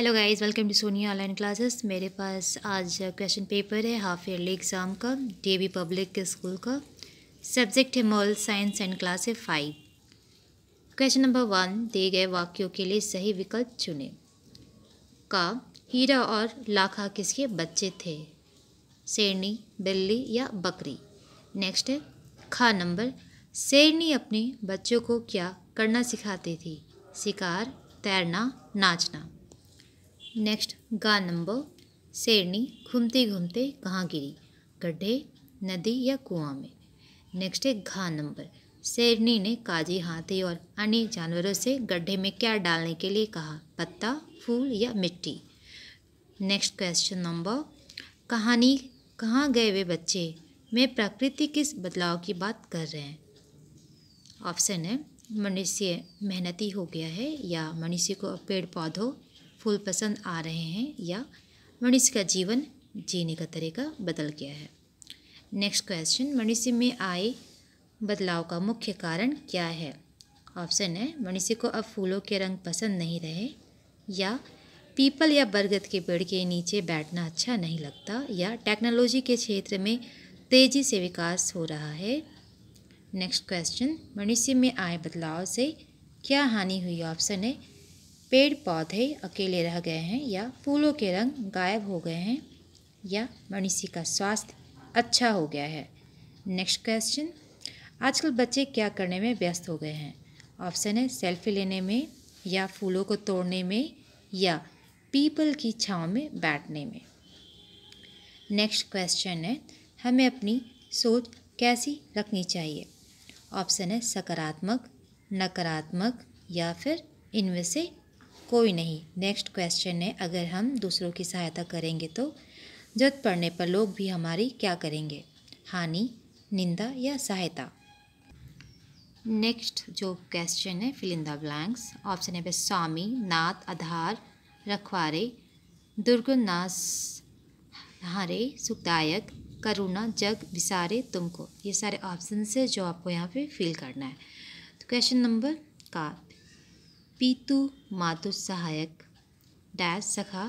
hello guys welcome to Sonia online classes मेरे पास आज क्वेश्चन पेपर है हाफ ईयरली एग्ज़ाम का डेवी पब्लिक स्कूल का सब्जेक्ट है मॉल साइंस एंड क्लास है फाइव क्वेश्चन नंबर वन दिए गए वाक्यों के लिए सही विकल्प चुने का हीरा और लाखा किसके बच्चे थे शेरनी बिल्ली या बकरी नेक्स्ट है खा नंबर शेरनी अपने बच्चों को क्या करना सिखाती थी शिकार तैरना नाचना नेक्स्ट गा नंबर शेरनी घूमते घूमते कहाँ गिरी गड्ढे नदी या कुआं में नेक्स्ट है घा नंबर शेरनी ने काजी हाथी और अन्य जानवरों से गड्ढे में क्या डालने के लिए कहा पत्ता फूल या मिट्टी नेक्स्ट क्वेश्चन नंबर कहानी कहाँ गए वे बच्चे में प्रकृति किस बदलाव की बात कर रहे हैं ऑप्शन है मनुष्य मेहनती हो गया है या मनुष्य को पेड़ पौधों फूल पसंद आ रहे हैं या मनुष्य का जीवन जीने का तरीका बदल गया है नेक्स्ट क्वेश्चन मनुष्य में आए बदलाव का मुख्य कारण क्या है ऑप्शन है मनुष्य को अब फूलों के रंग पसंद नहीं रहे या पीपल या बरगद के पेड़ के नीचे बैठना अच्छा नहीं लगता या टेक्नोलॉजी के क्षेत्र में तेज़ी से विकास हो रहा है नेक्स्ट क्वेश्चन मनुष्य में आए बदलाव से क्या हानि हुई ऑप्शन है पेड़ पौधे अकेले रह गए हैं या फूलों के रंग गायब हो गए हैं या मनुष्य का स्वास्थ्य अच्छा हो गया है नेक्स्ट क्वेश्चन आजकल बच्चे क्या करने में व्यस्त हो गए हैं ऑप्शन है सेल्फी लेने में या फूलों को तोड़ने में या पीपल की छाँव में बैठने में नेक्स्ट क्वेश्चन है हमें अपनी सोच कैसी रखनी चाहिए ऑप्शन है सकारात्मक नकारात्मक या फिर इनमें से कोई नहीं नेक्स्ट क्वेश्चन है अगर हम दूसरों की सहायता करेंगे तो जरूरत पड़ने पर लोग भी हमारी क्या करेंगे हानि निंदा या सहायता नेक्स्ट जो क्वेश्चन है फिलिंदा ब्लैंक्स ऑप्शन है स्वामी नाथ आधार रखवारे दुर्गुनास हरे सुखदायक करुणा जग विसारे तुमको ये सारे ऑप्शन है जो आपको यहाँ पे फिल करना है तो क्वेश्चन नंबर का पीतु मातु सहायक डैश सखा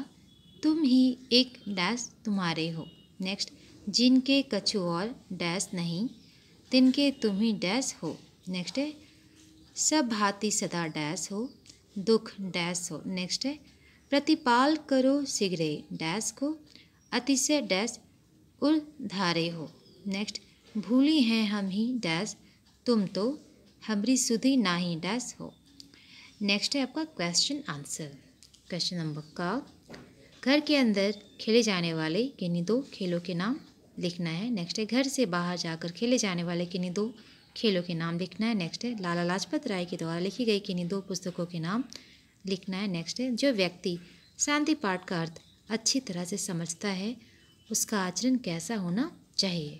तुम ही एक डैश तुम्हारे हो नेक्स्ट जिनके कछु और डैश नहीं तिनके तुम ही डैश हो नेक्स्ट है सब भांति सदा डैश हो दुख डैश हो नेक्स्ट है प्रतिपाल करो शीघ्र डैश को अतिशय डैश उधारे हो नेक्स्ट भूली हैं हम ही डैश तुम तो हमरी सुधी ना ही डैश हो नेक्स्ट है आपका क्वेश्चन आंसर क्वेश्चन नंबर का घर के अंदर खेले जाने वाले किन्हीं दो खेलों के नाम लिखना है नेक्स्ट है घर से बाहर जाकर खेले जाने वाले किन्हीं दो खेलों के नाम लिखना है नेक्स्ट है लाला लाजपत राय के द्वारा लिखी गई किन्हीं दो पुस्तकों के नाम लिखना है नेक्स्ट है जो व्यक्ति शांति पाठ का अर्थ अच्छी तरह से समझता है उसका आचरण कैसा होना चाहिए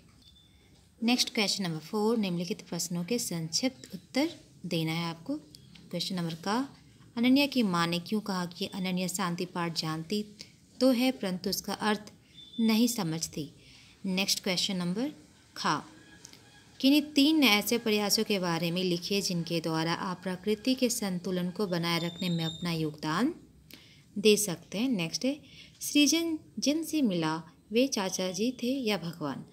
नेक्स्ट क्वेश्चन नंबर फोर निम्नलिखित प्रश्नों के संक्षिप्त उत्तर देना है आपको क्वेश्चन नंबर का अनन्या की माँ ने क्यों कहा कि अनन्या शांति पाठ जानती तो है परंतु उसका अर्थ नहीं समझती नेक्स्ट क्वेश्चन नंबर खा किन्हीं तीन ऐसे प्रयासों के बारे में लिखिए जिनके द्वारा आप प्रकृति के संतुलन को बनाए रखने में अपना योगदान दे सकते हैं नेक्स्ट है सृजन जिनसे मिला वे चाचा जी थे या भगवान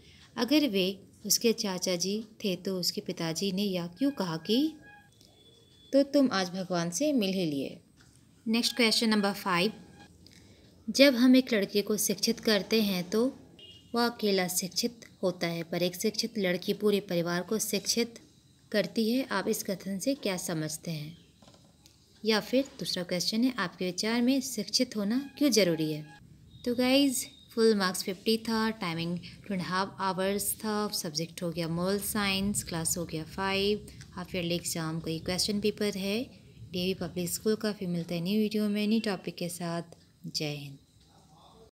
अगर वे उसके चाचा जी थे तो उसके पिताजी ने यह क्यों कहा कि तो तुम आज भगवान से मिल ही लिए नेक्स्ट क्वेश्चन नंबर फाइव जब हम एक लड़के को शिक्षित करते हैं तो वह अकेला शिक्षित होता है पर एक शिक्षित लड़की पूरे परिवार को शिक्षित करती है आप इस कथन से क्या समझते हैं या फिर दूसरा क्वेश्चन है आपके विचार में शिक्षित होना क्यों ज़रूरी है तो गाइज़ फुल मार्क्स फिफ्टी था timing two and half hours था सब्जेक्ट हो गया मॉल साइंस क्लास हो गया फाइव हाफ ईयरली एग्ज़ाम का ये क्वेश्चन पेपर है डी पब्लिक स्कूल का फिर मिलता है न्यू वीडियो में नई टॉपिक के साथ जय हिंद